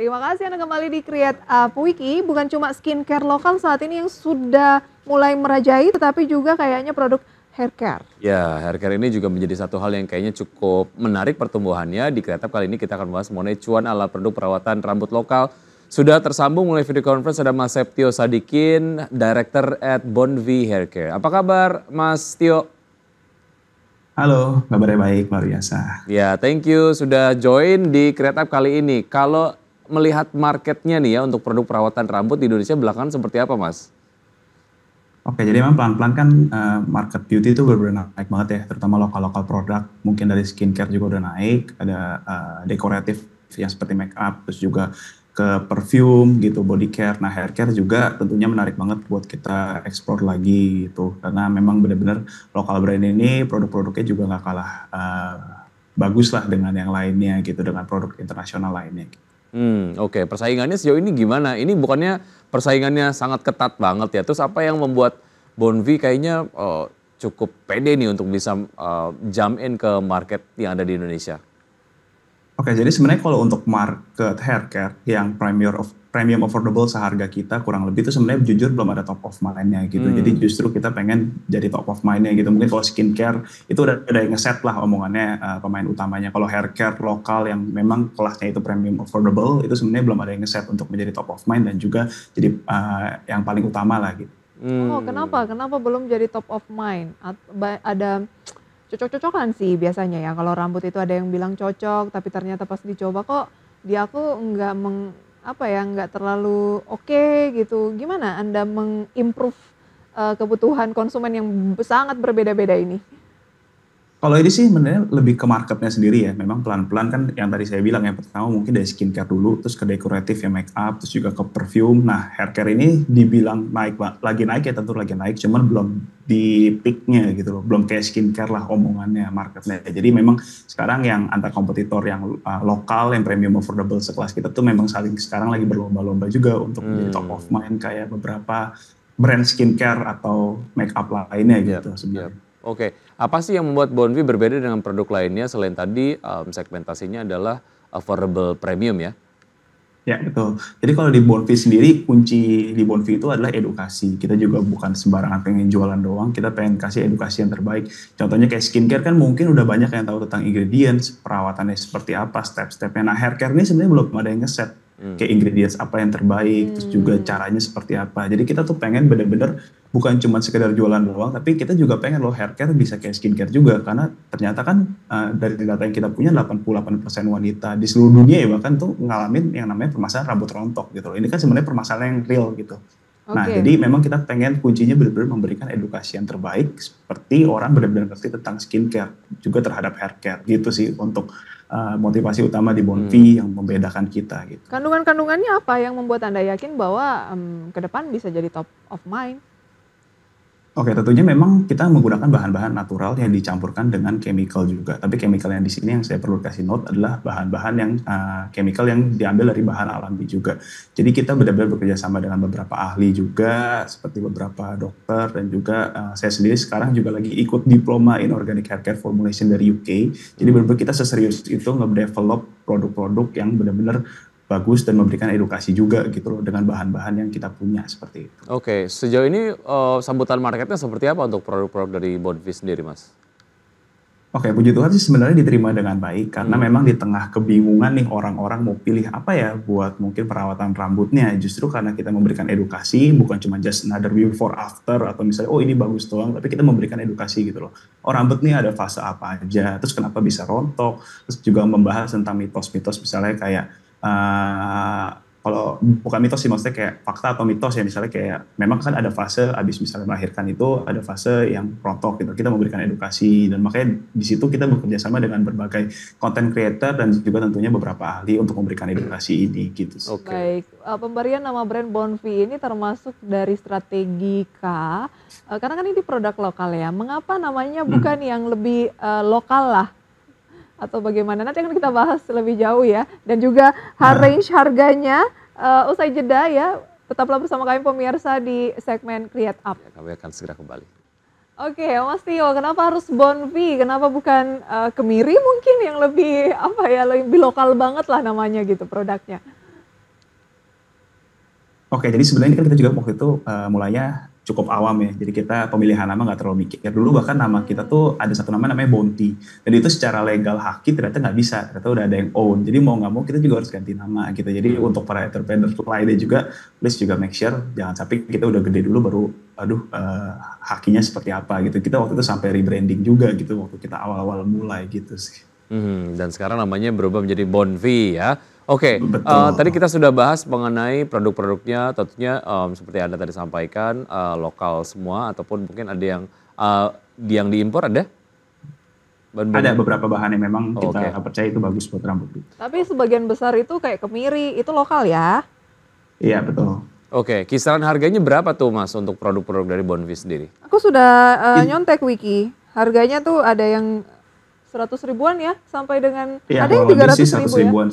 Terima kasih Anda kembali di Create Up Wiki. Bukan cuma skincare lokal saat ini yang sudah mulai merajai, tetapi juga kayaknya produk hair care. Ya, hair care ini juga menjadi satu hal yang kayaknya cukup menarik pertumbuhannya. Di Kreatif kali ini kita akan bahas mengenai cuan ala produk perawatan rambut lokal. Sudah tersambung mulai video conference ada Mas Septio Sadikin, Director at Bonvi Hair Care. Apa kabar Mas Tio? Halo, kabarnya baik, luar biasa. Ya, thank you sudah join di Kreatif kali ini. Kalau melihat marketnya nih ya untuk produk perawatan rambut di Indonesia belakangan seperti apa mas? Oke, jadi memang pelan-pelan kan eh, market beauty itu benar-benar naik banget ya, terutama lokal-lokal produk. Mungkin dari skincare juga udah naik, ada uh, dekoratif yang seperti make up, terus juga ke perfume gitu, body care. Nah, hair care juga tentunya menarik banget buat kita explore lagi gitu, karena memang benar-benar lokal brand ini produk-produknya juga nggak kalah uh, bagus lah dengan yang lainnya gitu, dengan produk internasional lainnya. Gitu. Hmm, oke. Okay. Persaingannya sejauh ini gimana? Ini bukannya persaingannya sangat ketat banget ya. Terus apa yang membuat Bonvi kayaknya uh, cukup pede nih untuk bisa uh, jump in ke market yang ada di Indonesia? Oke, okay, jadi sebenarnya kalau untuk market haircare yang premier of premium affordable seharga kita kurang lebih itu sebenarnya jujur belum ada top of mind-nya gitu. Hmm. Jadi justru kita pengen jadi top of mind-nya gitu. Mungkin kalau skincare itu udah ada yang ngeset lah omongannya uh, pemain utamanya. Kalau hair care lokal yang memang kelasnya itu premium affordable itu sebenarnya belum ada yang ngeset untuk menjadi top of mind dan juga jadi uh, yang paling utama lah gitu. Hmm. Oh, kenapa? Kenapa belum jadi top of mind? Ada cocok-cocokan sih biasanya ya. Kalau rambut itu ada yang bilang cocok, tapi ternyata pas dicoba kok dia aku nggak meng apa ya nggak terlalu oke okay, gitu gimana anda mengimprove uh, kebutuhan konsumen yang sangat berbeda-beda ini kalau ini sih sebenarnya lebih ke marketnya sendiri ya. Memang pelan-pelan kan yang tadi saya bilang yang pertama mungkin dari skincare dulu, terus ke dekoratif ya make up, terus juga ke perfume. Nah hair care ini dibilang naik pak, lagi naik ya tentu lagi naik, cuman belum di peaknya gitu loh, belum kayak skincare lah omongannya marketnya. Jadi memang sekarang yang antar kompetitor yang uh, lokal, yang premium affordable sekelas kita tuh memang saling sekarang lagi berlomba-lomba juga untuk hmm. menjadi top of mind kayak beberapa brand skincare atau make up lainnya gitu yep, sebenarnya. Yep. Oke. Okay. Apa sih yang membuat Bonvi berbeda dengan produk lainnya selain tadi um, segmentasinya adalah affordable premium ya? Ya betul. Jadi kalau di Bonvi sendiri kunci di Bonvi itu adalah edukasi. Kita juga bukan sembarangan pengen jualan doang. Kita pengen kasih edukasi yang terbaik. Contohnya kayak skincare kan mungkin udah banyak yang tahu tentang ingredients, perawatannya seperti apa, step-stepnya. Nah haircare ini sebenarnya belum ada yang ngeset. Hmm. kayak ingredients apa yang terbaik, hmm. terus juga hmm. caranya seperti apa. Jadi kita tuh pengen bener-bener bukan cuma sekedar jualan doang, tapi kita juga pengen loh hair care bisa kayak skincare juga, karena ternyata kan uh, dari data yang kita punya 88% wanita di seluruh dunia ya bahkan tuh ngalamin yang namanya permasalahan rambut rontok gitu loh. Ini kan sebenarnya permasalahan yang real gitu. Nah, okay. jadi memang kita pengen kuncinya benar-benar memberikan edukasi yang terbaik seperti orang benar-benar ngerti tentang skincare juga terhadap hair care gitu sih untuk Eh, motivasi utama di Bonfi hmm. yang membedakan kita gitu. Kandungan-kandungannya apa yang membuat Anda yakin bahwa um, ke depan bisa jadi top of mind? Oke, tentunya memang kita menggunakan bahan-bahan natural yang dicampurkan dengan chemical juga. Tapi chemical yang di sini yang saya perlu kasih note adalah bahan-bahan yang uh, chemical yang diambil dari bahan alami juga. Jadi kita benar-benar bekerja sama dengan beberapa ahli juga, seperti beberapa dokter dan juga uh, saya sendiri sekarang juga lagi ikut diploma in organic hair care formulation dari UK. Jadi benar-benar kita seserius itu nge develop produk-produk yang benar-benar bagus dan memberikan edukasi juga gitu loh dengan bahan-bahan yang kita punya seperti itu. Oke, okay. sejauh ini uh, sambutan marketnya seperti apa untuk produk-produk dari Bondvi sendiri, Mas? Oke, okay, puji Tuhan sih sebenarnya diterima dengan baik karena hmm. memang di tengah kebingungan nih orang-orang mau pilih apa ya buat mungkin perawatan rambutnya. Justru karena kita memberikan edukasi bukan cuma just another before after atau misalnya oh ini bagus doang, tapi kita memberikan edukasi gitu loh. Oh rambut nih ada fase apa aja, terus kenapa bisa rontok, terus juga membahas tentang mitos-mitos misalnya kayak uh, kalau bukan mitos sih maksudnya kayak fakta atau mitos ya misalnya kayak memang kan ada fase abis misalnya melahirkan itu ada fase yang rontok gitu kita memberikan edukasi dan makanya di situ kita bekerja sama dengan berbagai content creator dan juga tentunya beberapa ahli untuk memberikan edukasi ini gitu. Oke. Okay. Baik eh, pemberian nama brand Bonvi ini termasuk dari strategi K eh, karena kan ini produk lokal ya mengapa namanya hmm. bukan hmm. yang lebih uh, lokal lah atau bagaimana nanti akan kita bahas lebih jauh ya dan juga nah. range harganya uh, usai jeda ya tetaplah bersama kami pemirsa di segmen Create Up. Ya, kami akan segera kembali. Oke, okay, Mas Tio, kenapa harus Bonvi? Kenapa bukan uh, Kemiri mungkin yang lebih apa ya lebih lokal banget lah namanya gitu produknya? Oke, jadi sebenarnya kan kita juga waktu itu uh, eh, mulanya cukup awam ya. Jadi kita pemilihan nama nggak terlalu mikir. Dulu bahkan nama kita tuh ada satu nama namanya Bounty. Dan itu secara legal haki ternyata nggak bisa. Ternyata udah ada yang own. Jadi mau nggak mau kita juga harus ganti nama gitu. Jadi untuk para entrepreneur lainnya juga, please juga make sure jangan sampai kita udah gede dulu baru aduh uh, hakinya seperti apa gitu. Kita waktu itu sampai rebranding juga gitu waktu kita awal-awal mulai gitu sih. Hmm, dan sekarang namanya berubah menjadi Bonvi ya. Oke, okay. uh, eh, tadi kita sudah bahas mengenai produk-produknya, tentunya um, seperti anda tadi sampaikan uh, lokal semua ataupun mungkin ada yang uh, yang diimpor ada? Ben -ben. Ada beberapa bahan yang memang oh, kita okay. percaya itu bagus buat rambut. Gitu. Tapi sebagian besar itu kayak kemiri, itu lokal ya? Iya betul. Oke, okay. kisaran harganya berapa tuh mas untuk produk-produk dari Bonvi sendiri? Aku sudah uh, nyontek wiki, harganya tuh ada yang seratus ribuan ya sampai dengan ya, ada yang tiga ratus ya? ribuan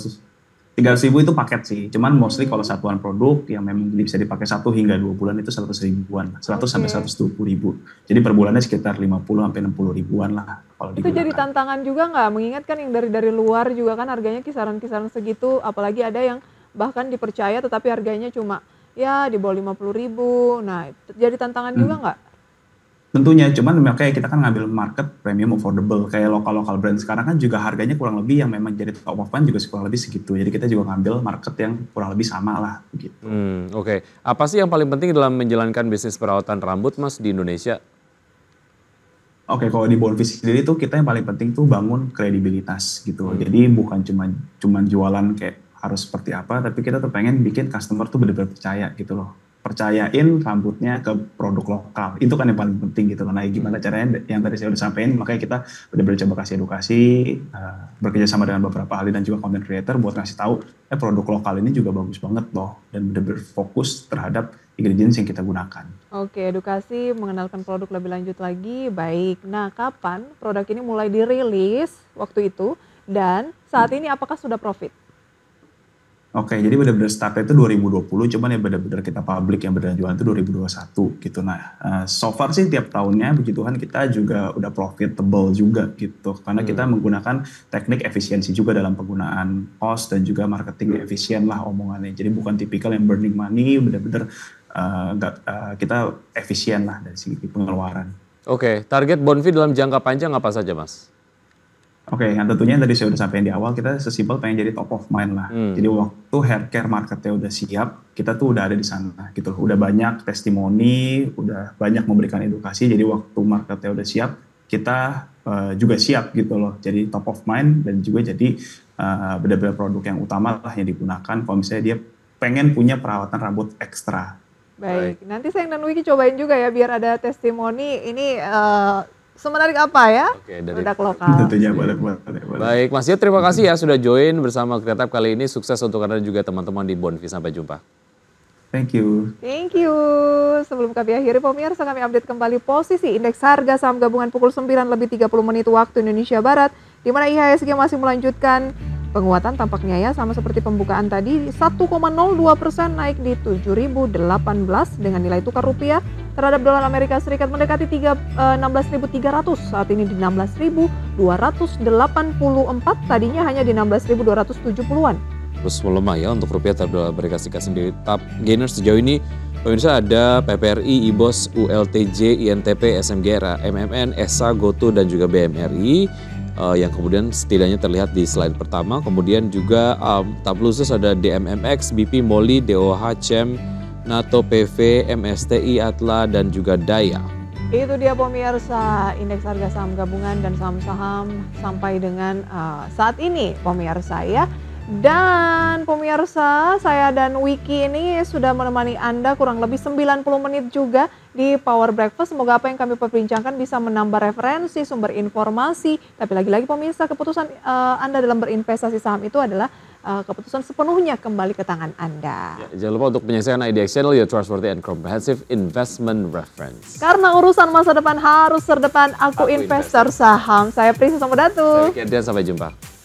tiga ribu itu paket sih. Cuman mostly kalau satuan produk yang memang bisa dipakai satu hingga dua bulan itu seratus ribuan. 100 seratus sampai puluh ribu. Jadi per bulannya sekitar lima puluh sampai enam puluh ribuan lah. Kalau itu jadi tantangan juga nggak? Mengingat kan yang dari dari luar juga kan harganya kisaran-kisaran segitu. Apalagi ada yang bahkan dipercaya tetapi harganya cuma ya di bawah lima puluh ribu. Nah jadi tantangan hmm. juga nggak? Tentunya, cuman kayak kita kan ngambil market premium affordable. Kayak lokal-lokal brand sekarang kan juga harganya kurang lebih yang memang jadi top of mind juga kurang lebih segitu. Jadi kita juga ngambil market yang kurang lebih sama lah gitu. Hmm, Oke, okay. apa sih yang paling penting dalam menjalankan bisnis perawatan rambut mas di Indonesia? Oke, okay, kalau di Bonfis sendiri tuh kita yang paling penting tuh bangun kredibilitas gitu. Hmm. Jadi bukan cuma cuman jualan kayak harus seperti apa, tapi kita tuh pengen bikin customer tuh benar-benar percaya gitu loh percayain rambutnya ke produk lokal itu kan yang paling penting gitu Nah, gimana hmm. caranya yang tadi saya udah sampaikan makanya kita benar-benar coba kasih edukasi uh, eh, bekerja sama dengan beberapa ahli dan juga content creator buat ngasih tahu eh produk lokal ini juga bagus banget loh dan benar-benar fokus terhadap ingredients yang kita gunakan. Oke, edukasi mengenalkan produk lebih lanjut lagi baik. Nah, kapan produk ini mulai dirilis waktu itu dan saat hmm. ini apakah sudah profit? Oke, okay, jadi benar-benar startnya itu 2020, cuman ya benar-benar kita publik yang benar jualan itu 2021 gitu. Nah, uh, so far sih tiap tahunnya puji Tuhan kita juga udah profitable juga gitu. Karena hmm. kita menggunakan teknik efisiensi juga dalam penggunaan cost dan juga marketing hmm. efisien lah omongannya. Jadi bukan tipikal yang burning money, benar-benar uh, uh, kita efisien lah dari segi pengeluaran. Oke, okay, target Bonfi dalam jangka panjang apa saja, Mas? Oke, okay, yang tentunya tadi saya udah sampaikan di awal, kita sesimpel pengen jadi top of mind lah. Hmm. Jadi waktu hair care marketnya udah siap, kita tuh udah ada di sana gitu Udah banyak testimoni, udah banyak memberikan edukasi, jadi waktu marketnya udah siap, kita uh, juga siap gitu loh. Jadi top of mind dan juga jadi uh, eh, beda produk yang utama lah yang digunakan kalau misalnya dia pengen punya perawatan rambut ekstra. Baik, nanti saya dan Wiki cobain juga ya biar ada testimoni ini uh, semenarik apa ya Oke, dari produk lokal. Tentunya balik, balik, Baik, Mas Yud terima kasih ya sudah join bersama Kreatif kali ini. Sukses untuk Anda juga teman-teman di Bonfi. Sampai jumpa. Thank you. Thank you. Sebelum kami akhiri pemirsa kami update kembali posisi indeks harga saham gabungan pukul 9 lebih 30 menit waktu Indonesia Barat di mana IHSG masih melanjutkan penguatan tampaknya ya sama seperti pembukaan tadi 1,02 persen naik di 7.018 dengan nilai tukar rupiah terhadap dolar Amerika Serikat mendekati 16.300 eh, saat ini di 16.284 tadinya hanya di 16.270-an terus melemah ya untuk rupiah terhadap dolar Amerika Serikat sendiri Tap gainer sejauh ini pemirsa ada PPRI, IBOS, ULTJ, INTP, SMGRA, MMN, ESA, GoTo dan juga BMRI uh, eh, yang kemudian setidaknya terlihat di slide pertama. Kemudian juga um, tab ada DMMX, BP, MOLI, DOH, CEM, NATO PV, MSTI, Atla, dan juga Daya. Itu dia pemirsa indeks harga saham gabungan dan saham-saham sampai dengan uh, saat ini pemirsa ya. Dan pemirsa, saya dan Wiki ini sudah menemani Anda kurang lebih 90 menit juga di Power Breakfast. Semoga apa yang kami perbincangkan bisa menambah referensi, sumber informasi. Tapi lagi-lagi pemirsa, keputusan uh, Anda dalam berinvestasi saham itu adalah uh, keputusan sepenuhnya kembali ke tangan Anda. Ya, jangan lupa untuk penyelesaian IDX Channel, your trustworthy and comprehensive investment reference. Karena urusan masa depan harus terdepan, aku, aku investor, investor saham. Saya Prisa Samudatu. Saya dan sampai jumpa.